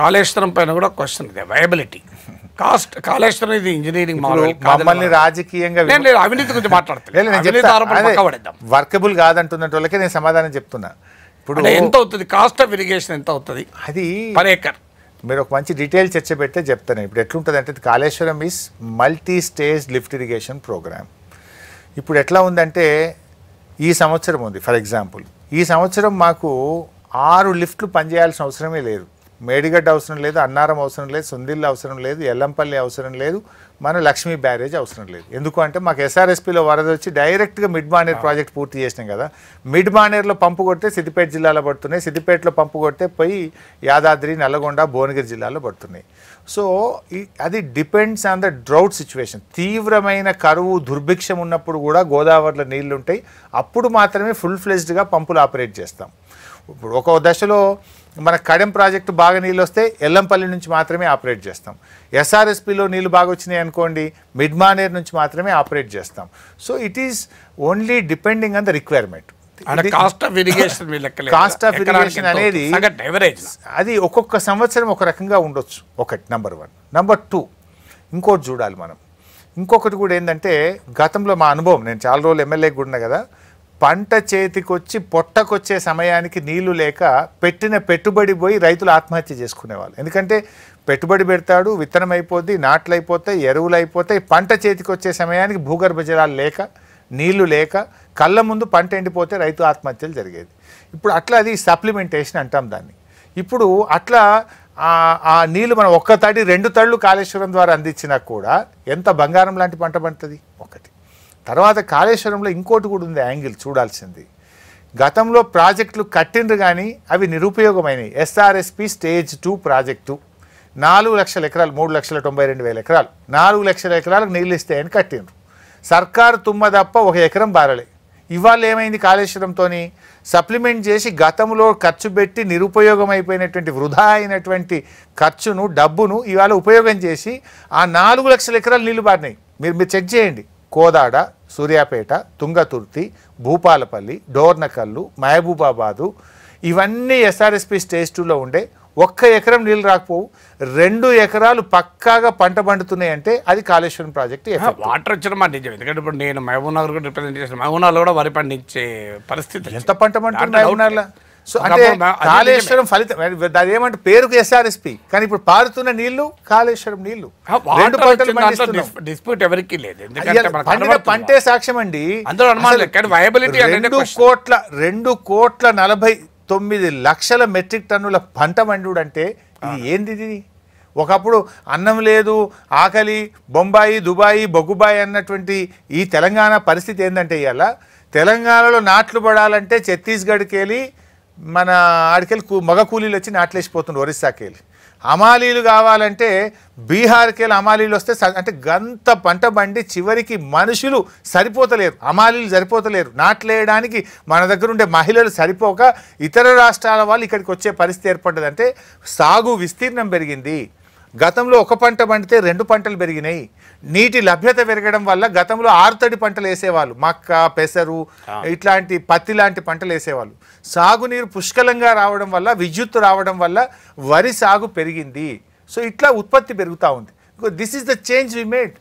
కాళేశ్వరం పైన కూడా క్వశ్చన్ ఇదే వయబిలిటీ కాస్ట్ కాళేశ్వరం ఇది ఇంజనీరింగ్ మామూలు రాజకీయంగా అవినీతి గురించి మాట్లాడతాను వర్కబుల్ కాదంటున్న వాళ్ళకే నేను సమాధానం చెప్తున్నా ఇప్పుడు ఎంత అవుతుంది కాస్ట్ ఆఫ్ ఇరిగేషన్ ఎంత అవుతుంది అది పర్ ఏకర్ మీరు ఒక మంచి డీటెయిల్ చర్చ పెడితే చెప్తాను ఇప్పుడు ఎట్లుంటుంది అంటే Kaleshwaram is multi stage lift irrigation programme ఇప్పుడు ఎట్లా ఉందంటే ఈ సంవత్సరం ఉంది ఫర్ ఎగ్జాంపుల్ ఈ సంవత్సరం మాకు ఆరు లిఫ్ట్లు పనిచేయాల్సిన అవసరమే లేదు మేడిగడ్డ అవసరం లేదు అన్నారం అవసరం లేదు సుందిల్ అవసరం లేదు ఎల్లంపల్లి అవసరం లేదు మన లక్ష్మీ బ్యారేజ్ అవసరం లేదు ఎందుకు అంటే మాకు ఎస్ఆర్ఎస్పీలో వరద వచ్చి డైరెక్ట్గా మిడ్ మానేర్ ప్రాజెక్ట్ పూర్తి చేసినాం కదా మిడ్ మానేర్లో పంపు కొడితే సిద్దిపేట జిల్లాలో పడుతున్నాయి సిద్దిపేటలో పంపు కొడితే పోయి యాదాద్రి నల్లగొండ భువనగిరి జిల్లాలో పడుతున్నాయి సో అది depends on the drought situation తీవ్రమైన కరువు దుర్భిక్షం ఉన్నప్పుడు కూడా గోదావరిలో నీళ్లు ఉంటాయి అప్పుడు మాత్రమే ఫుల్ ఫ్లెజ్డ్గా పంపులు ఆపరేట్ చేస్తాం ఇప్పుడు ఒక దశలో మన కడెం ప్రాజెక్టు బాగా నీళ్ళు వస్తే ఎల్లంపల్లి నుంచి మాత్రమే ఆపరేట్ చేస్తాం ఎస్ఆర్ఎస్పిలో నీళ్ళు బాగా వచ్చినాయి అనుకోండి మిడ్మానేర్ నుంచి మాత్రమే ఆపరేట్ చేస్తాం so it is only depending on the requirement cost of irrigation cost of irrigation అనేది అది ఒక్కొక్క సంవత్సరం ఒక రకంగా ఉండొచ్చు ఒకటి నెంబర్ వన్ నెంబర్ టూ ఇంకోటి చూడాలి మనం ఇంకొకటి కూడా ఏంటంటే గతంలో మా అనుభవం నేను చాలా రోజులు ఎమ్మెల్యే కూడా ఉన్నా కదా పంట చేతికొచ్చి పొట్టకొచ్చే సమయానికి నీళ్లు లేక పెట్టిన పెట్టుబడి పోయి రైతులు ఆత్మహత్య చేసుకునేవాళ్ళు ఎందుకంటే పెట్టుబడి పెడతాడు విత్తనం అయిపోద్ది నాట్లు అయిపోతాయి ఎరువులు అయిపోతాయి పంట చేతికొచ్చే సమయానికి భూగర్భ జలాలు లేక నీళ్లు లేక కళ్ళ ముందు పంట ఎండిపోతే రైతు ఆత్మహత్యలు జరిగేది ఇప్పుడు అట్లా అది సప్లిమెంటేషన్ అంటాం దాన్ని ఇప్పుడు అట్లా ఆ నీళ్లు మనం ఒక్క తడి రెండు తళ్ళు కాళేశ్వరం ద్వారా అందించినా కూడా ఎంత బంగారం లాంటి పంట పండుతుంది ఒకటి తర్వాత కాళేశ్వరంలో ఇంకోటి కూడా ఉంది యాంగిల్ చూడాల్సింది గతంలో ప్రాజెక్టులు కట్టిండ్రు కానీ అవి నిరుపయోగమైనవి ఎస్ఆర్ఎస్పి స్టేజ్ టూ ప్రాజెక్టు నాలుగు లక్షల ఎకరాలు మూడు లక్షల తొంభై రెండు వేల ఎకరాలు నాలుగు లక్షల ఎకరాలకు నీళ్ళు ఇస్తాయని కట్టిండ్రు సర్కారు తుమ్మ తప్ప ఒక ఎకరం బారలే ఇవాళ ఏమైంది కాళేశ్వరంతో సప్లిమెంట్ చేసి గతంలో ఖర్చు పెట్టి నిరుపయోగం అయిపోయినటువంటి వృధా అయినటువంటి ఖర్చును డబ్బును ఇవాళ ఉపయోగం చేసి ఆ నాలుగు లక్షల ఎకరాలు నీళ్లు పారినాయి మీరు మీరు చెక్ చేయండి కోదాడ సూర్యాపేట తుంగతుర్తి భూపాలపల్లి డోర్నకల్లు మహబూబాబాదు ఇవన్నీ ఎస్ఆర్ఎస్పి స్టేజ్ టూలో ఉండే ఒక్క ఎకరం నీళ్ళు రాకపోవు రెండు ఎకరాలు పక్కాగా పంట పండుతున్నాయి అంటే అది కాళేశ్వరం ప్రాజెక్ట్ వాటర్ వచ్చిన మాట నిజం ఎందుకంటే ఇప్పుడు నేను మహబూబ్ నగర్ కూడా రిప్రజెంట్ చేసిన మహబూబ్ కూడా వరి పండించే పరిస్థితి ఎంత పంట పండుతుంది మహబూబ్ సో అంటే కాళేశ్వరం ఫలితం దాని ఏమంటే పేరుకు ఎస్ఆర్ఎస్పి కానీ ఇప్పుడు పారుతున్న నీళ్లు కాళేశ్వరం నీళ్లు రెండు పంటలు డిస్ప్యూట్ ఎవరికి లేదు పంటే సాక్ష్యం అండి వయబిలిటీ రెండు కోట్ల రెండు కోట్ల నలభై తొమ్మిది లక్షల మెట్రిక్ టన్నుల పంట మండుడు అంటే ఇది ఏంది ఇది ఒకప్పుడు అన్నం లేదు ఆకలి బొంబాయి దుబాయి బొగ్గుబాయి అన్నటువంటి ఈ తెలంగాణ పరిస్థితి ఏంటంటే ఇవాళ తెలంగాణలో నాట్లు పడాలంటే ఛత్తీస్గఢ్కి వెళ్ళి మన ఆడికెళ్ళి కూ మగ కూలీలు వచ్చి నాట్లేసిపోతుండ్రు ఒరిస్సాకి వెళ్ళి అమాలీలు కావాలంటే బీహార్కి వెళ్ళి అమాలీలు వస్తే అంటే గంత పంట బండి చివరికి మనుషులు సరిపోతలేరు అమాలీలు సరిపోతలేరు నాట్లేయడానికి మన దగ్గర ఉండే మహిళలు సరిపోక ఇతర రాష్ట్రాల వాళ్ళు ఇక్కడికి వచ్చే పరిస్థితి ఏర్పడ్డదంటే సాగు విస్తీర్ణం పెరిగింది గతంలో ఒక పంట పండితే రెండు పంటలు పెరిగినాయి నీటి లభ్యత పెరగడం వల్ల గతంలో ఆరుతడి పంటలు వేసేవాళ్ళు మక్క పెసరు ఇట్లాంటి పత్తి లాంటి పంటలు వేసేవాళ్ళు సాగునీరు పుష్కలంగా రావడం వల్ల విద్యుత్ రావడం వల్ల వరి సాగు పెరిగింది సో ఇట్లా ఉత్పత్తి పెరుగుతూ ఉంది this is the change we made